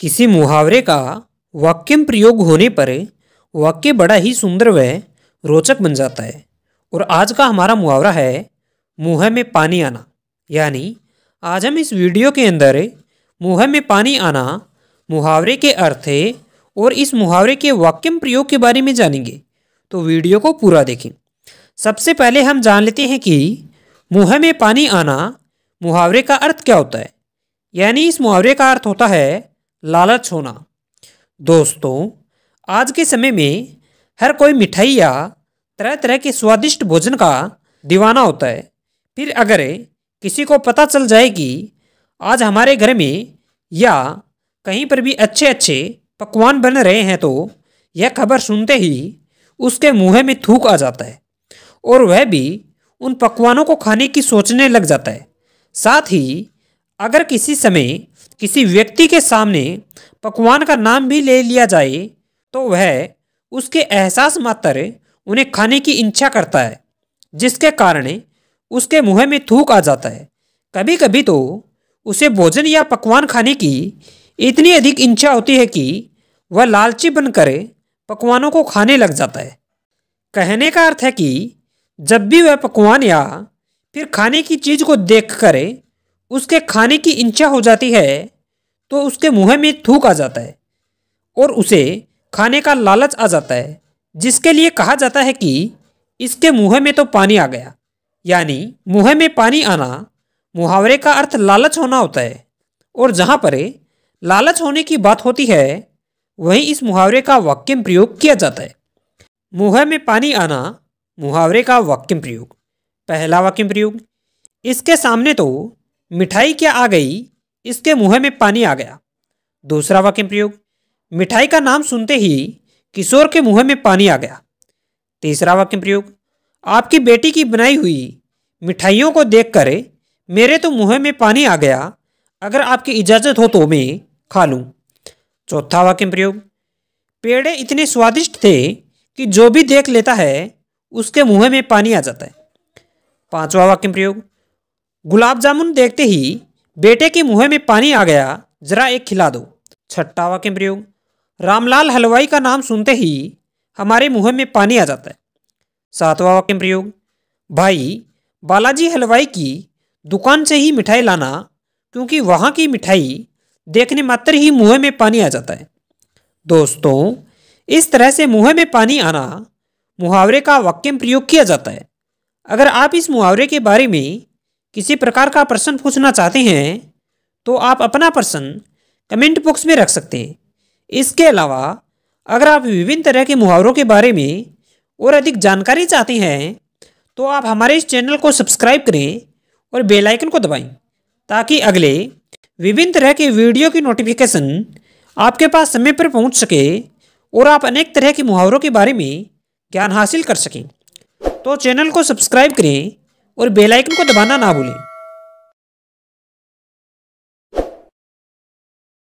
किसी मुहावरे का वाक्य प्रयोग होने पर वाक्य बड़ा ही सुंदर व रोचक बन जाता है और आज का हमारा मुहावरा है मुँह में पानी आना यानी आज हम इस वीडियो के अंदर मुँह में पानी आना मुहावरे के अर्थ और इस मुहावरे के वाक्य प्रयोग के बारे में जानेंगे तो वीडियो को पूरा देखें सबसे पहले हम जान लेते हैं कि मुँह में पानी आना मुहावरे का अर्थ क्या होता है यानी इस मुहावरे का अर्थ होता है लालच होना दोस्तों आज के समय में हर कोई मिठाई या तरह तरह के स्वादिष्ट भोजन का दीवाना होता है फिर अगर किसी को पता चल जाए कि आज हमारे घर में या कहीं पर भी अच्छे अच्छे पकवान बन रहे हैं तो यह खबर सुनते ही उसके मुंह में थूक आ जाता है और वह भी उन पकवानों को खाने की सोचने लग जाता है साथ ही अगर किसी समय किसी व्यक्ति के सामने पकवान का नाम भी ले लिया जाए तो वह उसके एहसास मात्र उन्हें खाने की इच्छा करता है जिसके कारण उसके मुंह में थूक आ जाता है कभी कभी तो उसे भोजन या पकवान खाने की इतनी अधिक इच्छा होती है कि वह लालची बनकर पकवानों को खाने लग जाता है कहने का अर्थ है कि जब भी वह पकवान या फिर खाने की चीज़ को देख कर उसके खाने की इंचा हो जाती है तो उसके मुंह में थूक आ जाता है और उसे खाने का लालच आ जाता है जिसके लिए कहा जाता है कि इसके मुंह में तो पानी आ गया यानी मुंह में पानी आना मुहावरे का अर्थ लालच होना होता है और जहाँ पर लालच होने की बात होती है वहीं इस मुहावरे का वाक्यम प्रयोग किया जाता है मुँह में पानी आना मुहावरे का वाक्यम प्रयोग पहला वाक्य प्रयोग इसके सामने तो मिठाई क्या आ गई इसके मुंह में पानी आ गया दूसरा वाक्य प्रयोग मिठाई का नाम सुनते ही किशोर के मुंह में पानी आ गया तीसरा वाक्य प्रयोग आपकी बेटी की बनाई हुई मिठाइयों को देखकर मेरे तो मुंह में पानी आ गया अगर आपकी इजाज़त हो तो मैं खा लूँ चौथा वाक्य प्रयोग पेड़े इतने स्वादिष्ट थे कि जो भी देख लेता है उसके मुंह में पानी आ जाता है पांचवा वाक्य प्रयोग गुलाब जामुन देखते ही बेटे के मुंह में पानी आ गया जरा एक खिला दो छट्टावा के प्रयोग रामलाल हलवाई का नाम सुनते ही हमारे मुंह में पानी आ जाता है सातवा वाक्य प्रयोग भाई बालाजी हलवाई की दुकान से ही मिठाई लाना क्योंकि वहाँ की मिठाई देखने मात्र ही मुंह में पानी आ जाता है दोस्तों इस तरह से मुंह में पानी आना मुहावरे का वाक्य प्रयोग किया जाता है अगर आप इस मुहावरे के बारे में किसी प्रकार का प्रश्न पूछना चाहते हैं तो आप अपना प्रश्न कमेंट बॉक्स में रख सकते हैं इसके अलावा अगर आप विभिन्न तरह के मुहावरों के बारे में और अधिक जानकारी चाहते हैं तो आप हमारे इस चैनल को सब्सक्राइब करें और बेल आइकन को दबाएं ताकि अगले विभिन्न तरह के वीडियो की नोटिफिकेशन आपके पास समय पर पहुंच सके और आप अनेक तरह के मुहावरों के बारे में ज्ञान हासिल कर सकें तो चैनल को सब्सक्राइब करें और बेलाइकन को दबाना ना भूलें